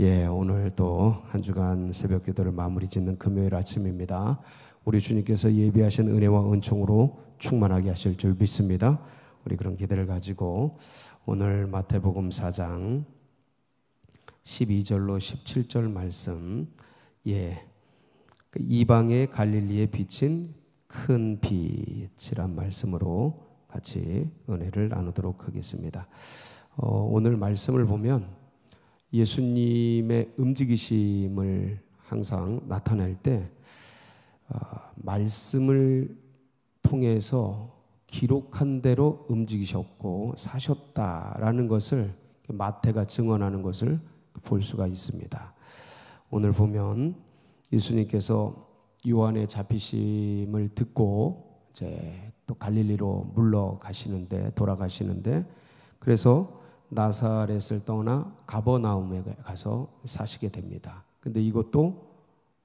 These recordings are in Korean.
예, 오늘 또한 주간 새벽 기도를 마무리 짓는 금요일 아침입니다. 우리 주님께서 예비하신 은혜와 은총으로 충만하게 하실 줄 믿습니다. 우리 그런 기대를 가지고 오늘 마태복음 4장 12절로 17절 말씀 예. 그 이방의 갈릴리에 비친 큰 빛이란 말씀으로 같이 은혜를 나누도록 하겠습니다. 어, 오늘 말씀을 보면 예수님의 움직이심을 항상 나타낼 때 어, 말씀을 통해서 기록한 대로 움직이셨고 사셨다라는 것을 마태가 증언하는 것을 볼 수가 있습니다. 오늘 보면 예수님께서 요한의 잡히심을 듣고 이제 또 갈릴리로 물러가시는데 돌아가시는데 그래서 나사렛을 떠나 가버나움에 가서 사시게 됩니다. 근데 이것도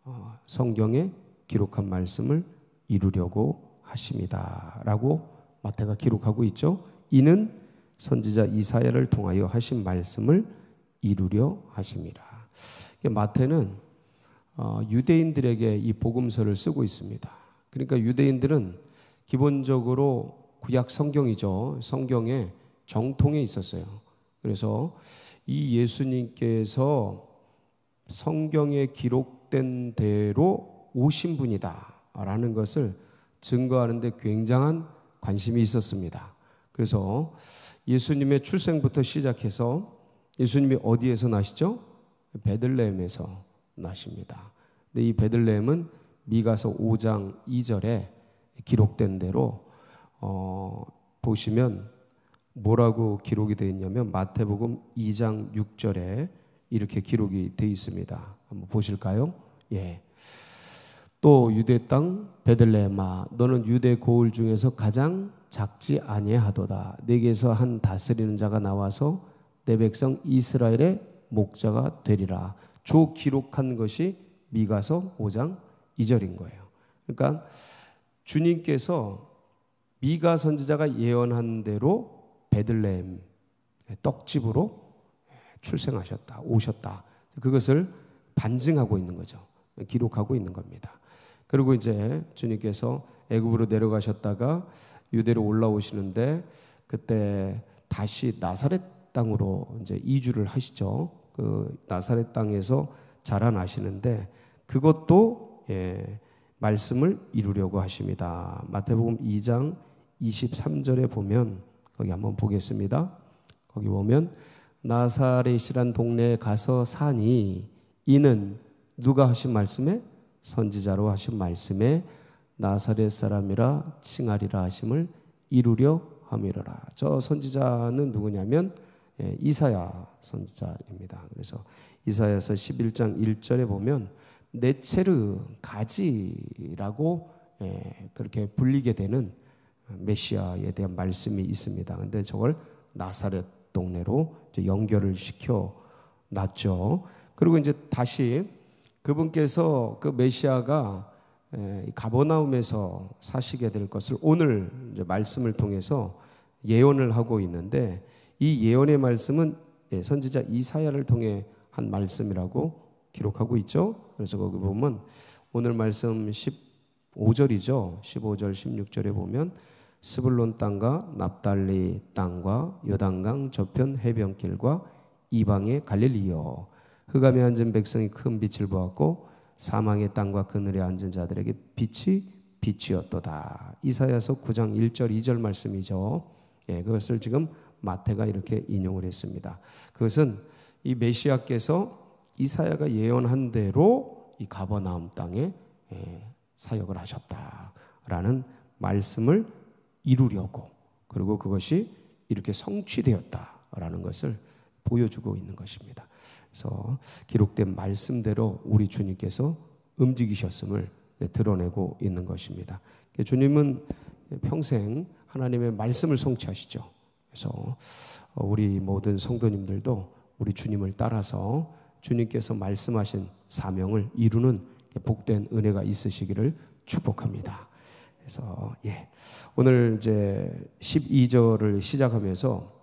어, 성경에 기록한 말씀을 이루려고 하십니다라고 마태가 기록하고 있죠. 이는 선지자 이사야를 통하여 하신 말씀을 이루려 하십니다. 마태는 어, 유대인들에게 이 복음서를 쓰고 있습니다. 그러니까 유대인들은 기본적으로 구약 성경이죠. 성경의 정통에 있었어요. 그래서 이 예수님께서 성경에 기록된 대로 오신 분이다라는 것을 증거하는데 굉장한 관심이 있었습니다. 그래서 예수님의 출생부터 시작해서 예수님이 어디에서 나시죠? 베들레헴에서 나십니다. 근데 이 베들레헴은 미가서 5장 2절에 기록된 대로 어, 보시면 뭐라고 기록이 되어 있냐면 마태복음 2장 6절에 이렇게 기록이 되어 있습니다. 한번 보실까요? 예. 또 유대 땅 베들레헴아 너는 유대 고을 중에서 가장 작지 아니하도다. 내게서 한 다스리는 자가 나와서 내 백성 이스라엘의 목자가 되리라. 조 기록한 것이 미가서 5장 2절인 거예요. 그러니까 주님께서 미가 선지자가 예언한 대로 베들레헴 떡집으로 출생하셨다, 오셨다. 그것을 반증하고 있는 거죠. 기록하고 있는 겁니다. 그리고 이제 주님께서 애굽으로 내려가셨다가 유대로 올라오시는데 그때 다시 나사렛 땅으로 이제 이주를 하시죠. 그 나사렛 땅에서 자라나시는데 그것도 예, 말씀을 이루려고 하십니다. 마태복음 2장 23절에 보면 거기 한번 보겠습니다. 거기 보면 나사렛이란 동네에 가서 사니 이는 누가 하신 말씀에 선지자로 하신 말씀에 나사렛 사람이라 칭하리라 하심을 이루려 함이로라. 저 선지자는 누구냐면 예, 이사야 선지자입니다. 그래서 이사야서 11장 1절에 보면 네체르 가지라고 예, 그렇게 불리게 되는 메시아에 대한 말씀이 있습니다. 근데 저걸 나사렛 동네로 연결을 시켜 놨죠. 그리고 이제 다시 그분께서 그 메시아가 가버나움에서 사시게 될 것을 오늘 말씀을 통해서 예언을 하고 있는데 이 예언의 말씀은 예, 선지자 이사야를 통해 한 말씀이라고 기록하고 있죠. 그래서 거기 보면 오늘 말씀 15절이죠. 15절 16절에 보면 스불론 땅과 납달리 땅과 요단강 저편 해변길과 이방의 갈릴리여 흑암에 앉은 백성이 큰 빛을 보았고 사망의 땅과 그늘에 앉은 자들에게 빛이 빛이었도다. 이사야서 9장 1절 2절 말씀이죠. 예, 그것을 지금 마태가 이렇게 인용을 했습니다. 그것은 이 메시아께서 이사야가 예언한 대로 이 가버나움 땅에 예, 사역을 하셨다라는 말씀을 이루려고 그리고 그것이 이렇게 성취되었다라는 것을 보여주고 있는 것입니다. 그래서 기록된 말씀대로 우리 주님께서 움직이셨음을 드러내고 있는 것입니다. 주님은 평생 하나님의 말씀을 성취하시죠. 그래서 우리 모든 성도님들도 우리 주님을 따라서 주님께서 말씀하신 사명을 이루는 복된 은혜가 있으시기를 축복합니다. 그래서 예. 오늘 이제 12절을 시작하면서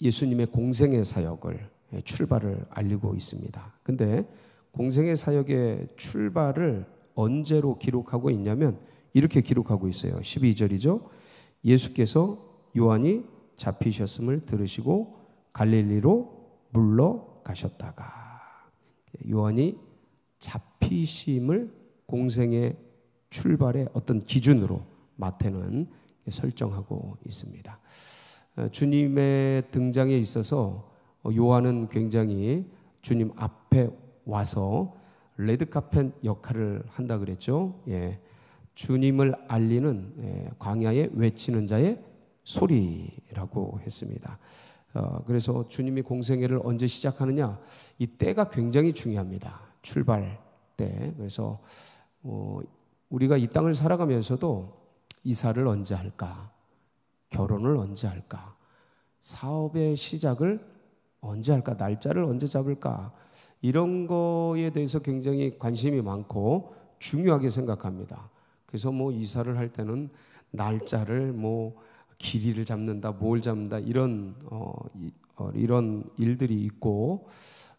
예수님의 공생의 사역을 예, 출발을 알리고 있습니다. 근데 공생의 사역의 출발을 언제로 기록하고 있냐면 이렇게 기록하고 있어요. 12절이죠. 예수께서 요한이 잡히셨음을 들으시고 갈릴리로 물러가셨다가 예, 요한이 잡히심을 공생의 출발의 어떤 기준으로 마태는 설정하고 있습니다. 어, 주님의 등장에 있어서 어, 요한은 굉장히 주님 앞에 와서 레드카펫 역할을 한다 그랬죠. 예. 주님을 알리는 예, 광야에 외치는 자의 소리라고 했습니다. 어, 그래서 주님이 공생애를 언제 시작하느냐 이 때가 굉장히 중요합니다. 출발 때. 그래서 우리가 이 땅을 살아가면서도 이사를 언제 할까? 결혼을 언제 할까? 사업의 시작을 언제 할까? 날짜를 언제 잡을까? 이런 거에 대해서 굉장히 관심이 많고 중요하게 생각합니다. 그래서 뭐 이사를 할 때는 날짜를 뭐 길이를 잡는다, 뭘 잡는다 이런 어, 이, 어, 이런 일들이 있고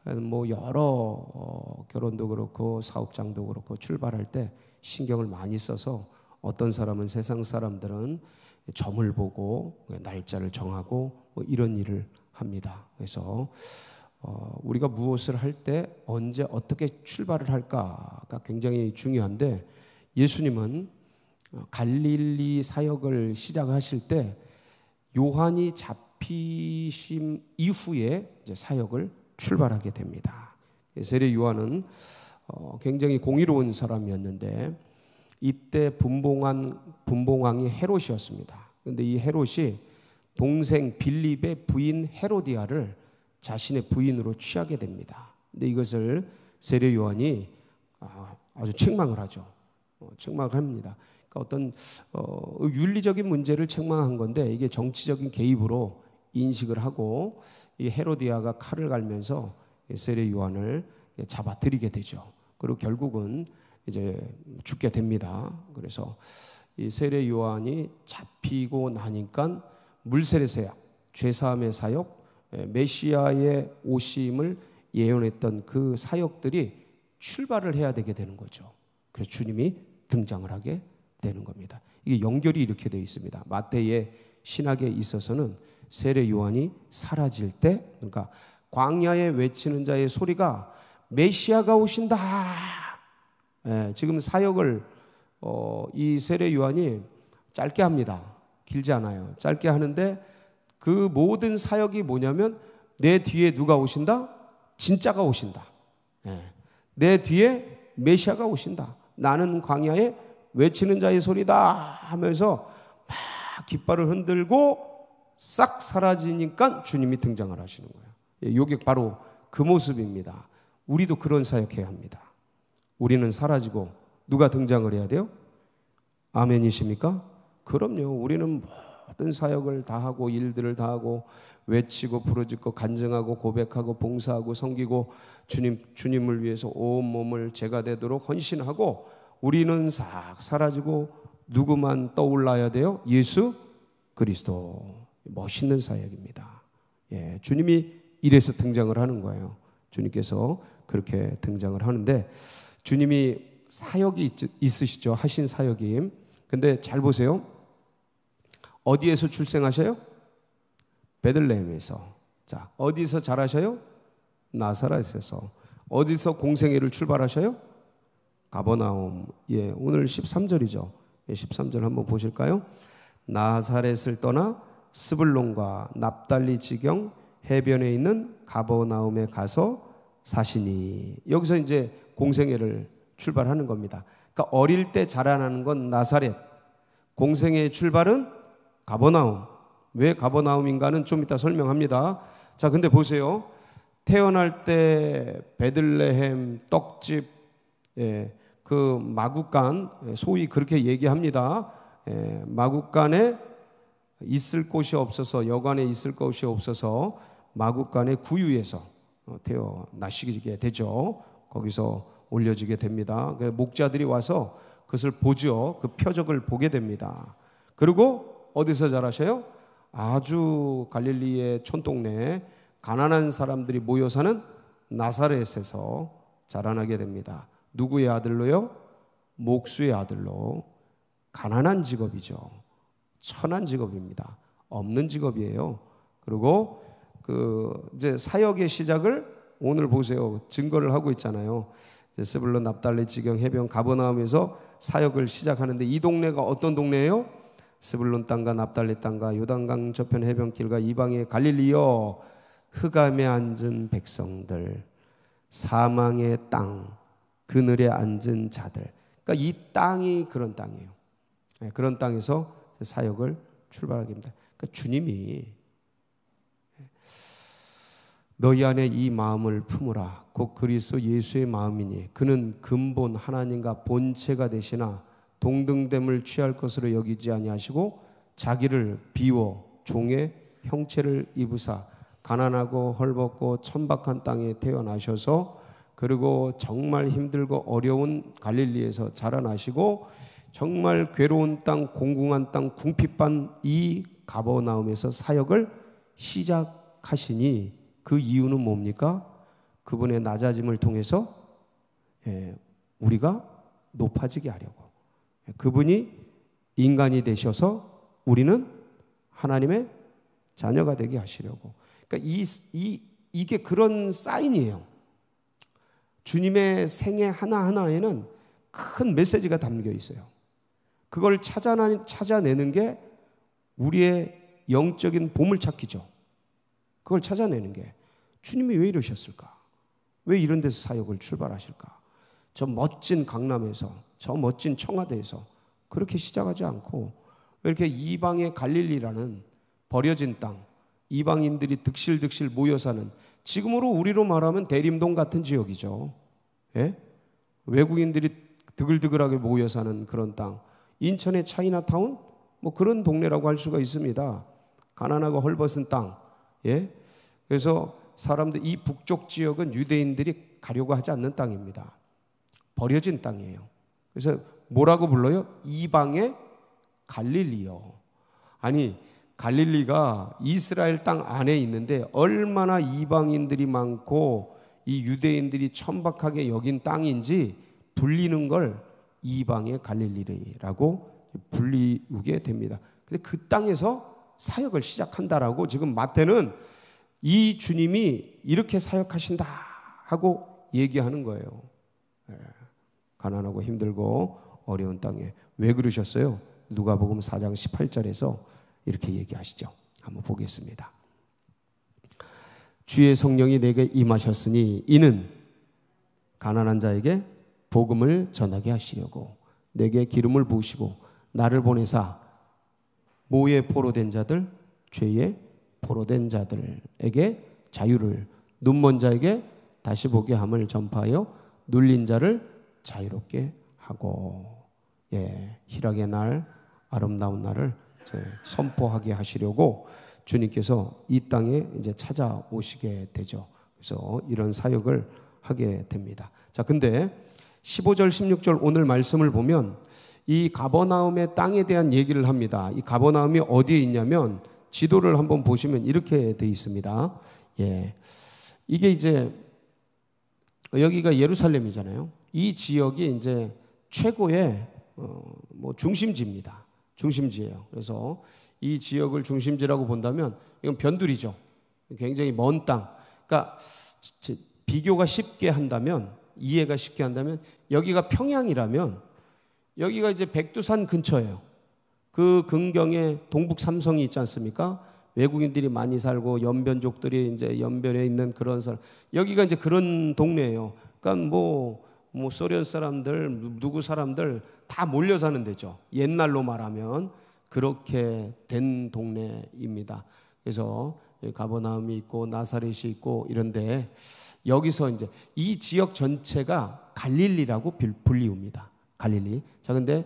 그러니까 뭐 여러 어, 결혼도 그렇고 사업장도 그렇고 출발할 때 신경을 많이 써서 어떤 사람은 세상 사람들은 점을 보고 날짜를 정하고 뭐 이런 일을 합니다. 그래서 어, 우리가 무엇을 할 때 언제 어떻게 출발을 할까가 굉장히 중요한데 예수님은 어, 갈릴리 사역을 시작하실 때 요한이 잡히심 이후에 사역을 출발하게 됩니다. 세례 요한은 어, 굉장히 공의로운 사람이었는데 이때 분봉한 분봉왕이 헤롯이었습니다. 근데 이 헤롯이 동생 빌립의 부인 헤로디아를 자신의 부인으로 취하게 됩니다. 근데 이것을 세례 요한이 아, 아주 책망을 하죠. 어, 책망을 합니다. 그러니까 어떤 어, 윤리적인 문제를 책망한 건데 이게 정치적인 개입으로 인식을 하고 이 헤로디아가 칼을 갈면서 세례 요한을 잡아들이게 되죠. 그리고 결국은 이제 죽게 됩니다. 그래서 이 세례 요한이 잡히고 나니까 물세례 사역, 죄사함의 사역, 예, 메시아의 오심을 예언했던 그 사역들이 출발을 해야 되게 되는 거죠. 그래서 주님이 등장을 하게 되는 겁니다. 이게 연결이 이렇게 되어 있습니다. 마태의 신학에 있어서는 세례 요한이 사라질 때 그러니까 광야에 외치는 자의 소리가 메시아가 오신다. 예, 지금 사역을 어, 이 세례 요한이 짧게 합니다. 길지 않아요. 짧게 하는데 그 모든 사역이 뭐냐면 내 뒤에 누가 오신다? 진짜가 오신다. 예, 내 뒤에 메시아가 오신다. 나는 광야에 외치는 자의 소리다 하면서 막 깃발을 흔들고 싹 사라지니까 주님이 등장을 하시는 거예요. 예, 요게 바로 그 모습입니다. 우리도 그런 사역해야 합니다. 우리는 사라지고 누가 등장을 해야 돼요? 아멘이십니까? 그럼요. 우리는 모든 사역을 다 하고 일들을 다 하고 외치고 부르짖고 간증하고 고백하고 봉사하고 섬기고 주님 주님을 위해서 온 몸을 제가 되도록 헌신하고 우리는 싹 사라지고 누구만 떠올라야 돼요? 예수 그리스도. 멋있는 사역입니다. 예, 주님이 이래서 등장을 하는 거예요. 주님께서 그렇게 등장을 하는데 주님이 사역이 있, 으시죠 하신 사역임. 근데 잘 보세요. 어디에서 출생하셔요? 베들레헴에서. 자, 어디서 자라셔요? 나사렛에서. 어디서 공생애를 출발하셔요? 가버나움. 예, 오늘 13절이죠. 예, 13절 한번 보실까요? 나사렛을 떠나 스불론과 납달리 지경 해변에 있는 가버나움에 가서 사시니 여기서 이제 공생애를 출발하는 겁니다. 그러니까 어릴 때 자라나는 건 나사렛, 공생애의 출발은 가버나움. 왜 가버나움인가는 좀 이따 설명합니다. 자, 근데 보세요. 태어날 때 베들레헴 떡집 예, 그 마구간 예, 소위 그렇게 얘기합니다. 예, 마구간에 있을 곳이 없어서 여관에 있을 곳이 없어서 마국간의 구유에서 어, 태어나시게 되죠. 거기서 올려지게 됩니다. 그 목자들이 와서 그것을 보죠. 그 표적을 보게 됩니다. 그리고 어디서 자라셔요? 아주 갈릴리의 촌동네 가난한 사람들이 모여 사는 나사렛에서 자라나게 됩니다. 누구의 아들로요? 목수의 아들로 가난한 직업이죠. 천한 직업입니다. 없는 직업이에요. 그리고 그 이제 사역의 시작을 오늘 보세요. 증거를 하고 있잖아요. 세블론 납달리 지경 해변 가버나움에서 사역을 시작하는데 이 동네가 어떤 동네예요? 스불론 땅과 납달리 땅과 요단강 저편 해변길과 이방의 갈릴리여 흑암에 앉은 백성들 사망의 땅 그늘에 앉은 자들 그러니까 이 땅이 그런 땅이에요. 네, 그런 땅에서 사역을 출발하게 됩니다. 그러니까 주님이 너희 안에 이 마음을 품으라. 곧 그리스도 예수의 마음이니 그는 근본 하나님과 본체가 되시나 동등됨을 취할 것으로 여기지 아니하시고 자기를 비워 종의 형체를 입으사 가난하고 헐벗고 천박한 땅에 태어나셔서 그리고 정말 힘들고 어려운 갈릴리에서 자라나시고 정말 괴로운 땅, 공공한 땅, 궁핍한 이 가버나움에서 사역을 시작하시니 그 이유는 뭡니까? 그분의 낮아짐을 통해서 예, 우리가 높아지게 하려고. 예, 그분이 인간이 되셔서 우리는 하나님의 자녀가 되게 하시려고. 그러니까 이, 이, 이게 그런 사인이에요. 주님의 생애 하나하나에는 큰 메시지가 담겨 있어요. 그걸 찾아내, 는게 우리의 영적인 봄을 찾기죠. 그걸 찾아내는 게 주님이 왜 이러셨을까? 왜 이런 데서 사역을 출발하실까? 저 멋진 강남에서, 저 멋진 청와대에서 그렇게 시작하지 않고 이렇게 이방의 갈릴리라는 버려진 땅, 이방인들이 득실득실 모여 사는 지금으로 우리로 말하면 대림동 같은 지역이죠. 예? 외국인들이 드글드글하게 모여 사는 그런 땅. 인천의 차이나타운 뭐 그런 동네라고 할 수가 있습니다. 가난하고 헐벗은 땅. 예. 그래서 사람들 이 북쪽 지역은 유대인들이 가려고 하지 않는 땅입니다. 버려진 땅이에요. 그래서 뭐라고 불러요? 이방의 갈릴리요. 아니 갈릴리가 이스라엘 땅 안에 있는데 얼마나 이방인들이 많고 이 유대인들이 천박하게 여긴 땅인지 불리는 걸 이방의 갈릴리라고 불리우게 됩니다. 근데 그 땅에서 사역을 시작한다라고 지금 마태는 이 주님이 이렇게 사역하신다 하고 얘기하는 거예요. 예, 가난하고 힘들고 어려운 땅에 왜 그러셨어요? 누가복음 4장 18절에서 이렇게 얘기하시죠. 한번 보겠습니다. 주의 성령이 내게 임하셨으니 이는 가난한 자에게 복음을 전하게 하시려고 내게 기름을 부으시고 나를 보내사 모의 포로된 자들 죄의 포로된 자들에게 자유를 눈먼 자에게 다시 보게 함을 전파하여 눌린 자를 자유롭게 하고 예 희락의 날 아름다운 날을 선포하게 하시려고 주님께서 이 땅에 이제 찾아오시게 되죠. 그래서 이런 사역을 하게 됩니다. 자, 근데 15절 16절 오늘 말씀을 보면 이 가버나움의 땅에 대한 얘기를 합니다. 이 가버나움이 어디에 있냐면 지도를 한번 보시면 이렇게 되어 있습니다. 예. 이게 이제 여기가 예루살렘이잖아요. 이 지역이 이제 최고의 어뭐 중심지입니다. 중심지예요. 그래서 이 지역을 중심지라고 본다면 이건 변두리죠. 굉장히 먼 땅. 그러니까 비교가 쉽게 한다면 이해가 쉽게 한다면 여기가 평양이라면 여기가 이제 백두산 근처예요. 그 근경에 동북 삼성이 있지 않습니까? 외국인들이 많이 살고 연변족들이 이제 연변에 있는 그런 사람 여기가 이제 그런 동네예요. 그러니까 뭐뭐 뭐 소련 사람들 누구 사람들 다 몰려 사는 데죠. 옛날로 말하면 그렇게 된 동네입니다. 그래서 가버나움이 있고 나사렛이 있고 이런데 여기서 이제 이 지역 전체가 갈릴리라고 불리웁니다. 갈릴리. 자, 근데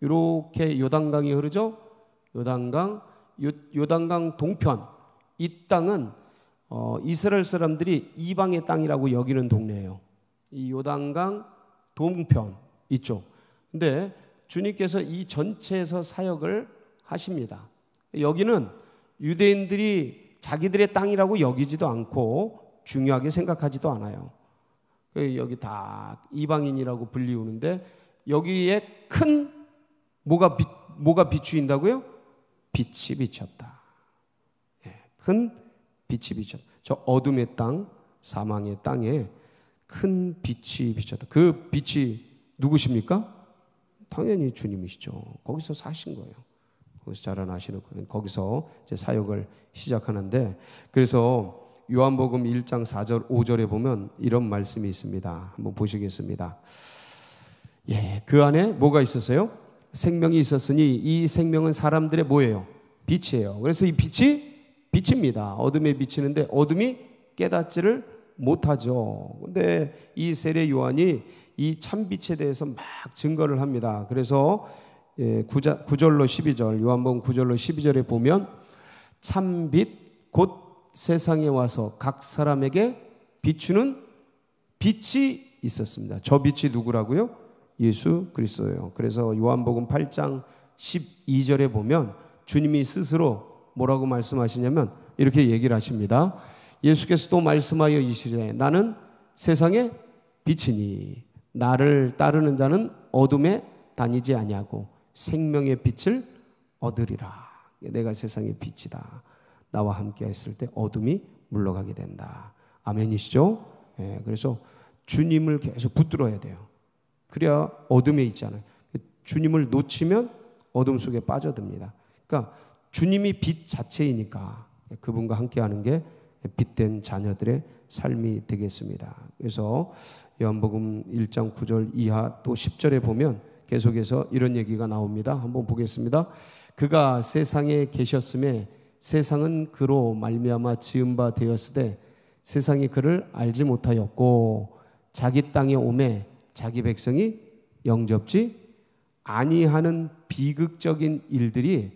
이렇게 요단강이 흐르죠. 요단강, 요, 요단강 동편 이 땅은 어, 이스라엘 사람들이 이방의 땅이라고 여기는 동네예요. 이 요단강 동편 이쪽. 근데 주님께서 이 전체에서 사역을 하십니다. 여기는 유대인들이 자기들의 땅이라고 여기지도 않고 중요하게 생각하지도 않아요. 그 여기 다 이방인이라고 불리우는데 여기에 큰 뭐가 비, 뭐가 비추인다고요? 빛이 비쳤다. 예, 큰 빛이 비쳤다. 저 어둠의 땅, 사망의 땅에 큰 빛이 비쳤다. 그 빛이 누구십니까? 당연히 주님이시죠. 거기서 사신 거예요. 거기서 자라나시는 거기서 이제 사역을 시작하는데 그래서 요한복음 1장 4절 5절에 보면 이런 말씀이 있습니다. 한번 보시겠습니다. 예, 그 안에 뭐가 있었어요? 생명이 있었으니 이 생명은 사람들의 뭐예요? 빛이에요. 그래서 이 빛이 빛입니다. 어둠에 비치는데 어둠이 깨닫지를 못하죠. 근데 이 세례 요한이 이 참빛에 대해서 막 증거를 합니다. 그래서 예, 9자, 9절로 12절 요한복음 9절로 12절에 보면 참빛곧 세상에 와서 각 사람에게 비추는 빛이 있었습니다. 저 빛이 누구라고요? 예수 그리스도예요. 그래서 요한복음 8장 12절에 보면 주님이 스스로 뭐라고 말씀하시냐면 이렇게 얘기를 하십니다. 예수께서 도 말씀하여 이시되 나는 세상의 빛이니 나를 따르는 자는 어둠에 다니지 아니하고 생명의 빛을 얻으리라. 내가 세상의 빛이다. 나와 함께 했을 때 어둠이 물러가게 된다. 아멘이시죠? 예, 그래서 주님을 계속 붙들어야 돼요. 그래야 어둠에 있잖아요. 주님을 놓치면 어둠 속에 빠져듭니다. 그러니까 주님이 빛 자체이니까 그분과 함께 하는 게 빛된 자녀들의 삶이 되겠습니다. 그래서 요한복음 1장 9절 이하 또 10절에 보면 계속해서 이런 얘기가 나옵니다. 한번 보겠습니다. 그가 세상에 계셨음에 세상은 그로 말미암아 지은 바 되었으되 세상이 그를 알지 못하였고 자기 땅에 오매 자기 백성이 영접지 아니하는 비극적인 일들이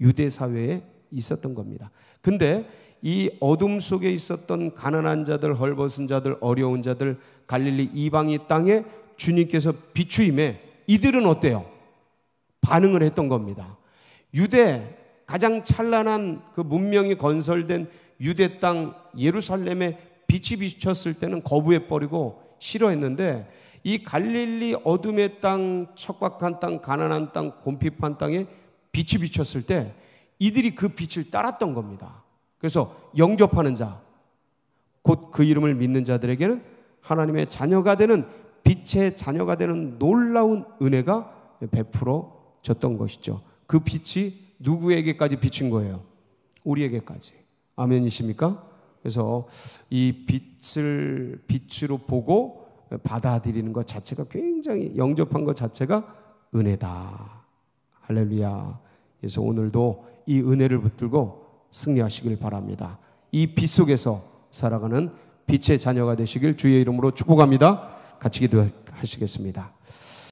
유대 사회에 있었던 겁니다. 근데 이 어둠 속에 있었던 가난한 자들, 헐벗은 자들, 어려운 자들, 갈릴리 이방이 땅에 주님께서 비추임에 이들은 어때요? 반응을 했던 겁니다. 유대 가장 찬란한 그 문명이 건설된 유대 땅 예루살렘에 빛이 비쳤을 때는 거부해 버리고 싫어했는데 이 갈릴리 어둠의 땅, 척박한 땅, 가난한 땅, 곰핍한 땅에 빛이 비쳤을 때 이들이 그 빛을 따랐던 겁니다. 그래서 영접하는 자, 곧 그 이름을 믿는 자들에게는 하나님의 자녀가 되는 빛의 자녀가 되는 놀라운 은혜가 베풀어졌던 것이죠. 그 빛이 누구에게까지 비친 거예요? 우리에게까지. 아멘이십니까? 그래서 이 빛을 빛으로 보고 받아들이는 것 자체가 굉장히 영접한 것 자체가 은혜다. 할렐루야. 그래서 오늘도 이 은혜를 붙들고 승리하시길 바랍니다. 이 빛 속에서 살아가는 빛의 자녀가 되시길 주의 이름으로 축복합니다. 같이 기도하시겠습니다.